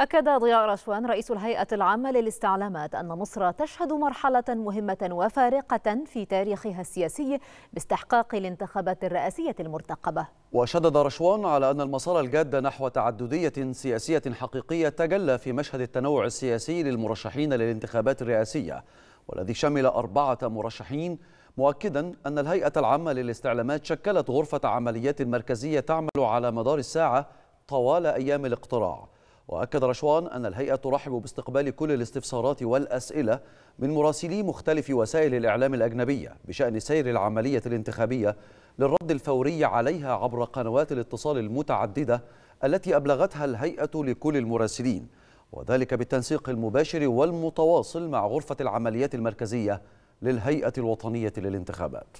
أكد ضياء رشوان رئيس الهيئة العامة للاستعلامات أن مصر تشهد مرحلة مهمة وفارقة في تاريخها السياسي باستحقاق الانتخابات الرئاسية المرتقبة وشدد رشوان على أن المسار الجاد نحو تعددية سياسية حقيقية تجلى في مشهد التنوع السياسي للمرشحين للانتخابات الرئاسية والذي شمل أربعة مرشحين مؤكدا أن الهيئة العامة للاستعلامات شكلت غرفة عمليات مركزية تعمل على مدار الساعة طوال أيام الاقتراع وأكد رشوان أن الهيئة ترحب باستقبال كل الاستفسارات والأسئلة من مراسلي مختلف وسائل الإعلام الأجنبية بشأن سير العملية الانتخابية للرد الفوري عليها عبر قنوات الاتصال المتعددة التي أبلغتها الهيئة لكل المراسلين وذلك بالتنسيق المباشر والمتواصل مع غرفة العمليات المركزية للهيئة الوطنية للانتخابات